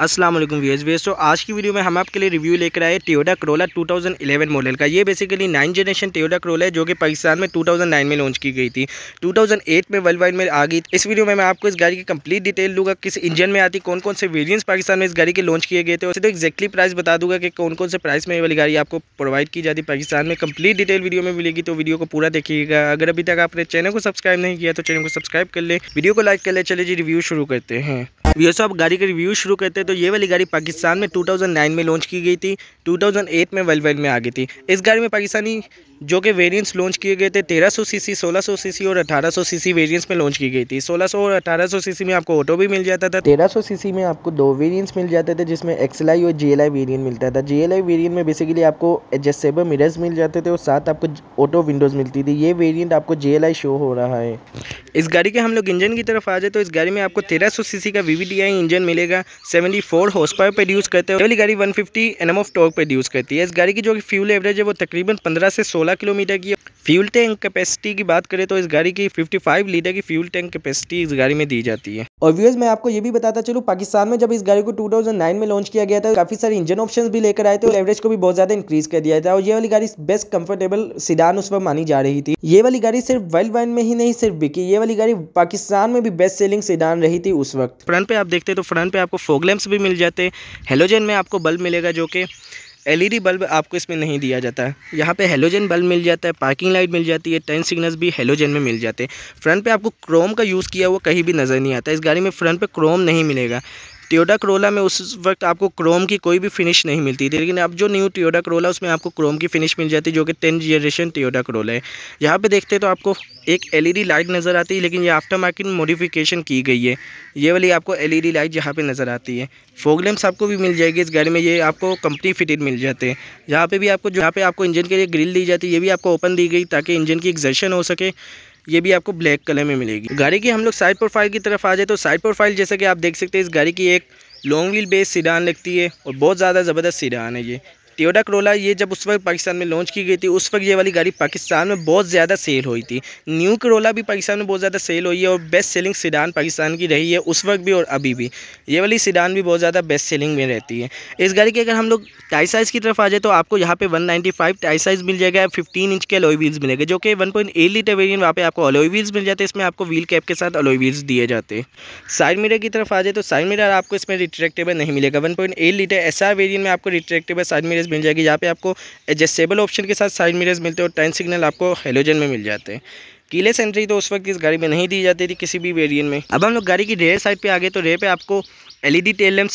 Aslam VS VS तो आज की वीडियो में हम आपके लिए रिव्यू लेकर आए टोयोटा करोला 2011 मॉडल का ये basically nine generation Toyota Corolla है जो कि पाकिस्तान में 2009 में लॉन्च की गई थी 2008 में वर्ल्ड वाइड में आ गई इस वीडियो में मैं आपको इस गाड़ी की कंप्लीट डिटेल दूंगा किस इंजन में आती कौन कौन से वेरियंस पाकिस्तान में इस गाड़ी के लॉन्च किए गए थे और तो एक्जैक्टली प्राइस बता दूंगा कि कौन कौन से प्राइस में वाली गाड़ी आपको प्रोवाइड की जाती पाकिस्तान में कंप्लीट डिटेल वीडियो में मिलेगी तो वीडियो को पूरा देखिएगा अगर अभी तक आपने चैनल को सब्सक्राइब नहीं किया तो चैनल को सब्सक्राइब कर ले वीडियो को लाइक कर ले चले जी रिव्यू शुरू करते हैं वीएस तो आप गाड़ी का रिव्यू शुरू करते तो ये वाली गाड़ी पाकिस्तान में 2009 में लॉन्च की गई थी 2008 में वाइड में आ गई थी इस गाड़ी में पाकिस्तानी जो कि वेरिएंट्स लॉन्च किए गए थे 1300 सौ सी सी और 1800 सी वेरिएंट्स में लॉन्च की गई थी 1600 और अठारह सौ सी में आपको ऑटो भी मिल जाता था 1300 सी में आपको दो वेरिएंट्स मिल जाते थे जिसमें एक्सएलआई और जीएलआई वेरियंट मिलता था जीएलआई वेरियंट में बेसिकली आपको एडजस्टेबल मिरर्स मिल जाते थे और साथ आपको ऑटो विंडोज़ मिलती थी ये वेरियंट आपको जे शो हो रहा है इस गाड़ी के हम लोग इंजन की तरफ आ जाए तो इस गाड़ी में आपको तेरह सौ का वीवीटीआई इंजन मिलेगा seventy four horse power use करते हैं वाली गाड़ी one fifty N M of पर यूज़ करती है इस गाड़ी की जो फ्यूल एवरेज है वो तकरीबन पंद्रह से सोलह 16 किलोमीटर की फ्यूल टैंक कैपेसिटी की बात करें तो इस गाड़ी की 55 लीटर की फ्यूल टैंक कैपेसिटी इस गाड़ी में दी जाती है और व्यूअर्स मैं आपको ये भी बताता चलूँ पाकिस्तान में जब इस गाड़ी को 2009 में लॉन्च किया गया था काफ़ी सारे इंजन ऑप्शंस भी लेकर आए थे और एवरेज को भी बहुत ज़्यादा इंक्रीज कर दिया था और ये वाली गाड़ी बेस्ट कंफर्टेबल सिडान उस पर मानी जा रही थी ये वाली गाड़ी सिर्फ वर्ल्ड वाइड में ही नहीं सिर्फ बिकी ये वाली गाड़ी पाकिस्तान में भी बेस्ट सेलिंग सिडान रही थी उस वक्त फ्रंट पे आप देखते तो फ्रंट पे आपको फोगलैम्स भी मिल जाते हेलोजन में आपको बल्ब मिलेगा जो कि एलईडी बल्ब आपको इसमें नहीं दिया जाता है यहाँ पे हेलोजन बल्ब मिल जाता है पार्किंग लाइट मिल जाती है टर्न सिग्नल्स भी हेलोजन में मिल जाते हैं फ्रंट पे आपको क्रोम का यूज़ किया हुआ कहीं भी नज़र नहीं आता इस गाड़ी में फ्रंट पे क्रोम नहीं मिलेगा ट्योडा करोला में उस वक्त आपको क्रोम की कोई भी फिनिश नहीं मिलती थी लेकिन अब जो न्यू ट्योडा करोला उसमें आपको क्रोम की फिनिश मिल जाती जो कि टेन जनरेशन ट्योडा करोला है यहाँ पे देखते तो आपको एक एलईडी लाइट नज़र आती है लेकिन ये आफ्टर मार्केट मोडिफिकेशन की गई है ये वाली आपको एलईडी लाइट यहाँ पे नज़र आती है फोगलेम्स आपको भी मिल जाएगी इस गाड़ी में ये आपको कंपनी फिटेड मिल जाते हैं यहाँ पे भी आपको जहाँ पे आपको इंजन के लिए ग्रिल दी जाती है ये भी आपको ओपन दी गई ताकि इंजन की एक्जर्शन हो सके ये भी आपको ब्लैक कलर में मिलेगी गाड़ी की हम लोग साइड प्रोफाइल की तरफ आ जाए तो साइड प्रोफाइल जैसा कि आप देख सकते हैं इस गाड़ी की एक लॉन्ग व्हील बेस सीडान लगती है और बहुत ज़्यादा ज़बरदस्त सीडान है ये टोयोटा करोला ये जब उस वक्त पाकिस्तान में लॉन्च की गई थी उस वक्त ये वाली गाड़ी पाकिस्तान में बहुत ज़्यादा सेल हुई थी न्यू करोला भी पाकिस्तान में बहुत ज़्यादा सेल हुई है और बेस्ट सेलिंग सीडान पाकिस्तान की रही है उस वक्त भी और अभी भी ये वाली सीडान भी बहुत ज़्यादा बेस्ट सेलिंग में रहती है इस गाड़ी की अगर हम लोग टाई साइज़ की तरफ आ जाए तो आपको यहाँ पे वन टाई साइज़ मिल जाएगा फिफ्टीन इंच के अलोई व्हील्स मिलेंगे जो कि वन लीटर वेरियंट वहाँ पे आपको अलोई व्हील्स मिल जाते हैं इसमें आपको व्हील कैप के साथ अलोई व्हील्स दिए जाते हैं साइड मिरर की तरफ आ जाए तो साइड मिरर आपको इसमें रिट्रेक्टेबल नहीं मिलेगा one litre S R variant में आपको रिट्रेक्टेबल साइड मिरर मिरर्स मिल जाएगी यहाँ पे आपको एडजस्टेबल ऑप्शन के साथ साइड मिरर्स मिलते हैं और टर्न सिग्नल आपको हेलोजन में मिल जाते हैं कीलेस एंट्री तो उस वक्त इस गाड़ी में नहीं दी जाती थी किसी भी वेरियंट में अब हम लोग गाड़ी की रेयर साइड पर आ गए तो रे पे आपको एल टेल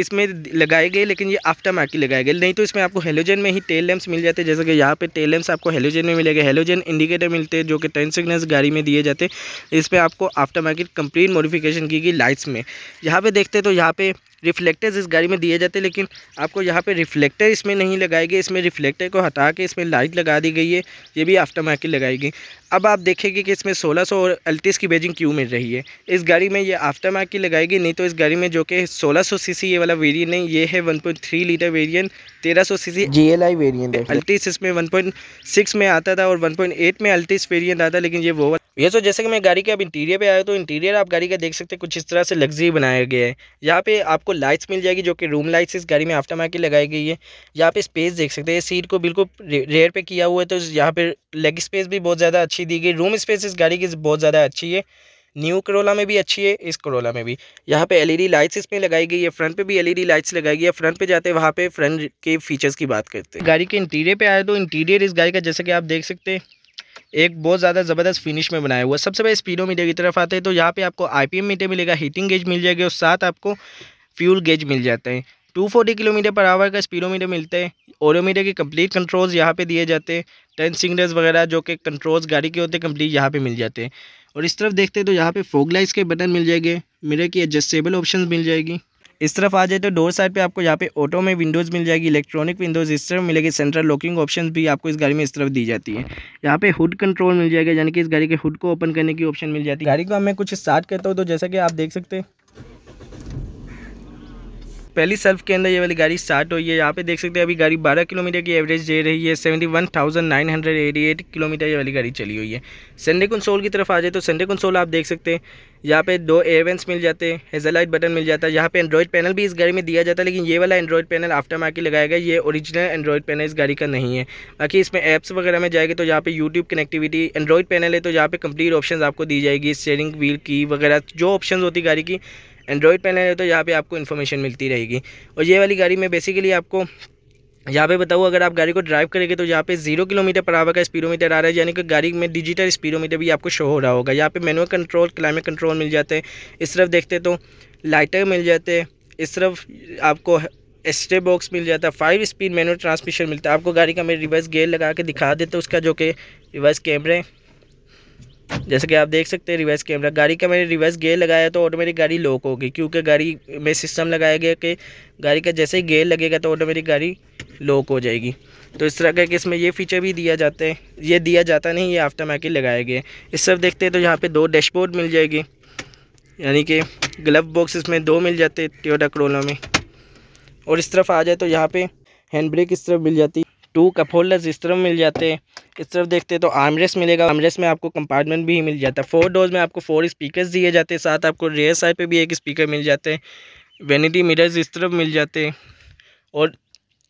इसमें लगाए गए लेकिन ये आफ्टर मार्केट लगाए गए नहीं तो इसमें आपको हेलोजन में ही टेल लैम्प्स मिल जाते जैसे कि यहाँ पे टेल लैम्प्स आपको हेलोजन में मिलेगा हेलोजन इंडिकेटर मिलते हैं जो कि टर्न सिग्नल्स गाड़ी में दिए जाते हैं इसमें आपको आफ्टर मार्केट कंप्लीट मॉडिफिकेशन की गई लाइट्स में यहाँ पे देखते तो यहाँ पे रिफ्लेक्टर्स इस गाड़ी में दिए जाते लेकिन आपको यहाँ पे रिफ्लेक्टर इसमें नहीं लगाए गए इसमें रिफ्लेक्टर को हटा के इसमें लाइट लगा दी गई है ये भी आफ्टर मार्केट लगाई गई अब आप देखेंगे कि इसमें 1600 और अल्टीस की बेजिंग क्यों मिल रही है इस गाड़ी में ये आफ्टर मार्केट लगाई गई नहीं तो इस गाड़ी में जो कि सी सीसी ये वाला वेरियंट नहीं ये है थ्री लीटर तेरह सौ सी जी एल आई वेरियंट है अल्टीस इसमें सिक्स में आता था और एट में अल्टीस वेरियंट आता लेकिन ये वो ये सो तो जैसे कि मैं गाड़ी के अब इंटीरियर पे आया तो इंटीरियर आप गाड़ी का देख सकते हैं कुछ इस तरह से लग्जरी बनाया गया है यहाँ पे आपको लाइट्स मिल जाएगी जो कि रूम लाइट्स इस गाड़ी में आफ्टर मार्केट लगाई गई है यहाँ पे स्पेस देख सकते हैं सीट को बिल्कुल रेयर पे किया हुआ है तो यहाँ पर लेग स्पेस भी बहुत ज़्यादा अच्छी दी गई रूम स्पेस इस गाड़ी की बहुत ज़्यादा अच्छी है न्यू करोला में भी अच्छी है इस करोला में भी यहाँ पे एलईडी लाइट्स इसमें लगाई गई है फ्रंट पे भी एलईडी लाइट्स लगाई गई है फ्रंट पे जाते हैं वहाँ पे फ्रंट के फीचर्स की बात करते हैं गाड़ी के इंटीरियर पे आए तो इंटीरियर इस गाड़ी का जैसे कि आप देख सकते हैं एक बहुत ज़्यादा ज़बरदस्त फिनिश में बनाया हुआ सबसे पहले स्पीडो मीटर की तरफ आते हैं तो यहाँ पे आपको आईपीएम मीटर मिलेगा हीटिंग गेज मिल जाएगी और साथ आपको फ्यूल गेज मिल जाते हैं two forty kilometre per hour का स्पीडो मीटर मिलते हैं मीटर के कम्प्लीट कंट्रोल्स यहाँ पर दिए जाते हैं टर्न सिग्नल्स वगैरह जो कि कंट्रोल्स गाड़ी के होते हैं कंप्लीट यहाँ पर मिल जाते हैं और इस तरफ देखते हैं तो यहाँ पर फोग के बटन मिल जाएंगे मेरे की एडजस्टेबल ऑप्शन मिल जाएगी इस तरफ आ जाए तो डोर साइड पे आपको यहाँ पे ऑटो में विंडोज़ मिल जाएगी इलेक्ट्रॉनिक विंडोज़ इस तरफ मिलेगी सेंट्रल लॉकिंग ऑप्शन भी आपको इस गाड़ी में इस तरफ दी जाती है यहाँ पे हुड कंट्रोल मिल जाएगा यानी कि इस गाड़ी के हुड को ओपन करने की ऑप्शन मिल जाती है गाड़ी को मैं कुछ स्टार्ट करता हूँ तो जैसा कि आप देख सकते हैं पहली सेल्फ के अंदर ये वाली गाड़ी स्टार्ट हुई है यहाँ पे देख सकते हैं अभी गाड़ी 12 किलोमीटर की एवरेज दे रही है 71,988 किलोमीटर ये वाली गाड़ी चली हुई है संडे कंसोल की तरफ आ जाए तो संडे कंसोल आप देख सकते हैं यहाँ पे दो एयरवेंस मिल जाते हैं हेजलाइट बटन मिल जाता है यहाँ पे एंड्रॉयड पैनल भी इस गाड़ी में दिया जाता है लेकिन ये वाला एंड्रॉइड पैनल आफ्टर मार्केट लगाया गया ये ओरिजिनल एंड्रॉइड पैनल इस गाड़ी का नहीं है बाकी इसमें ऐप्स वगैरह में जाएगी तो यहाँ पे यूट्यूब कनेक्टिविटी एंड्रॉइड पैनल है तो यहाँ पे कंप्लीट ऑप्शन आपको दी जाएगी स्टेयरिंग व्हील की वगैरह जो ऑप्शन होती गाड़ी की एंड्रॉयड पहले तो यहाँ पर आपको इन्फॉर्मेशन मिलती रहेगी और ये वाली गाड़ी में बेसिकली आपको यहाँ पे बताऊँ अगर आप गाड़ी को ड्राइव करेंगे तो यहाँ पे जीरो किलोमीटर पर आवर का स्पीडोमीटर आ रहा है यानी कि गाड़ी में डिजिटल स्पीडोमीटर भी आपको शो हो रहा होगा यहाँ पे मैनुअल कंट्रोल क्लाइमेट कंट्रोल मिल जाते हैं इस तरफ देखते तो लाइटर मिल जाते हैं इस तरफ आपको एस्ट्रे बॉक्स मिल जाता है फाइव स्पीड मैनुअल ट्रांसमिशन मिलता है आपको गाड़ी का मैं रिवर्स गेयर लगा के दिखा देते उसका जो कि रिवर्स कैमरे जैसे कि आप देख सकते हैं रिवर्स कैमरा गाड़ी का मैंने रिवर्स गेयर लगाया तो ऑटोमेटिक गाड़ी लॉक होगी क्योंकि गाड़ी में सिस्टम लगाया गया कि गाड़ी का जैसे ही गेयर लगेगा तो ऑटोमेटिक गाड़ी लॉक हो जाएगी तो इस तरह का कि इसमें ये फीचर भी दिया जाता है ये दिया जाता नहीं ये आफ्टर मैकेट लगाया गया इस सब देखते हैं तो यहाँ पर दो डैशबोर्ड मिल जाएगी यानी कि ग्लव बॉक्स इसमें दो मिल जाते टोटा ट्योटा क्रोला में और इस तरफ आ जाए तो यहाँ पर हैंड ब्रेक इस तरफ मिल जाती टू कप होल्डर्स इस तरफ मिल जाते हैं इस तरफ देखते हैं तो आमरेस मिलेगा आमरेस में आपको कंपार्टमेंट भी मिल जाता है फोर डोर्स में आपको फोर स्पीकर्स दिए जाते हैं साथ आपको रेयर साइड पे भी एक स्पीकर मिल जाते हैं वेनिटी मिरर्स इस तरफ मिल जाते हैं और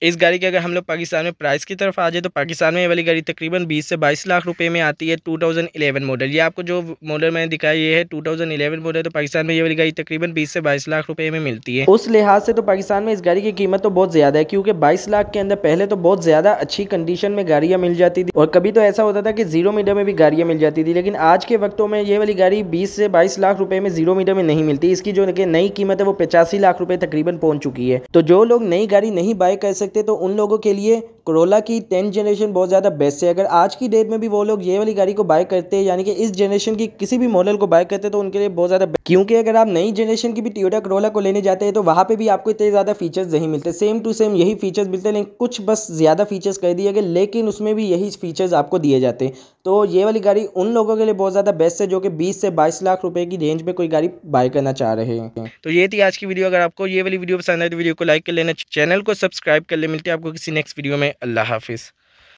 इस गाड़ी की अगर हम लोग पाकिस्तान में प्राइस की तरफ आ जाए तो पाकिस्तान में ये वाली गाड़ी तकरीबन 20 से 22 लाख रुपए में आती है 2011 मॉडल ये आपको जो मॉडल मैंने दिखाया ये है 2011 मॉडल तो पाकिस्तान में ये वाली गाड़ी तकरीबन 20 से 22 लाख रुपए में मिलती है उस लिहाज से तो पाकिस्तान में इस गाड़ी की कीमत तो बहुत ज़्यादा है क्योंकि बाईस लाख के अंदर पहले तो बहुत ज़्यादा अच्छी कंडीशन में गाड़ियाँ मिल जाती थी और कभी तो ऐसा होता था कि जीरो मीटर में भी गाड़ियाँ मिल जाती थी लेकिन आज के वक्तों में ये वाली गाड़ी बीस से बाईस लाख रुपये में जीरो मीटर में नहीं मिलती इसकी जो नई कीमत है वो पचासी लाख रुपये तकरीबन पहुंच चुकी है तो जो लोग नई गाड़ी नहीं बाय कर सकते तो उन लोगों के लिए करोला की टेंथ जनरेशन बहुत ज़्यादा बेस्ट है अगर आज की डेट में भी वो लोग ये वाली गाड़ी को बाय करते हैं यानी कि इस जनरेशन की किसी भी मॉडल को बाय करते तो उनके लिए बहुत ज़्यादा क्योंकि अगर आप नई जनरेशन की भी टोयोटा करोला को लेने जाते हैं तो वहाँ पर भी आपको इतने ज़्यादा फीचर्स नहीं मिलते सेम टू सेम यही फीचर्स मिलते लेकिन कुछ बस ज़्यादा फीचर्स कर दिए गए लेकिन उसमें भी यही फीचर्स आपको दिए जाते हैं तो ये वाली गाड़ी उन लोगों के लिए बहुत ज़्यादा बेस्ट है जो कि बीस से बाईस लाख रुपये की रेंज में कोई गाड़ी बाय करना चाह रहे हैं तो ये थी आज की वीडियो अगर आपको ये वाली वीडियो पसंद आए तो वीडियो को लाइक कर लेना चैनल को सब्सक्राइब कर ले मिलती है आपको किसी नेक्स्ट वीडियो में अल्लाह हाफिज़